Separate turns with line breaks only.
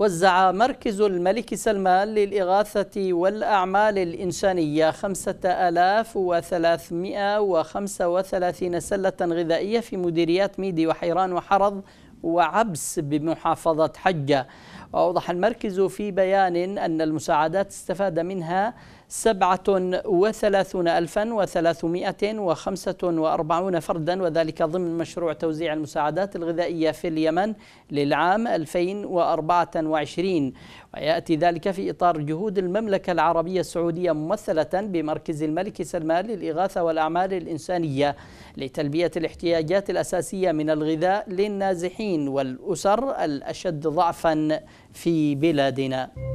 وزع مركز الملك سلمان للإغاثة والأعمال الإنسانية 5335 سلة غذائية في مديريات ميدي وحيران وحرض وعبس بمحافظة حجة وأوضح المركز في بيان أن المساعدات استفاد منها 37345 فردا وذلك ضمن مشروع توزيع المساعدات الغذائية في اليمن للعام 2024 ويأتي ذلك في إطار جهود المملكة العربية السعودية ممثلة بمركز الملك سلمان للإغاثة والأعمال الإنسانية لتلبية الاحتياجات الأساسية من الغذاء للنازحين والأسر الأشد ضعفا في بلادنا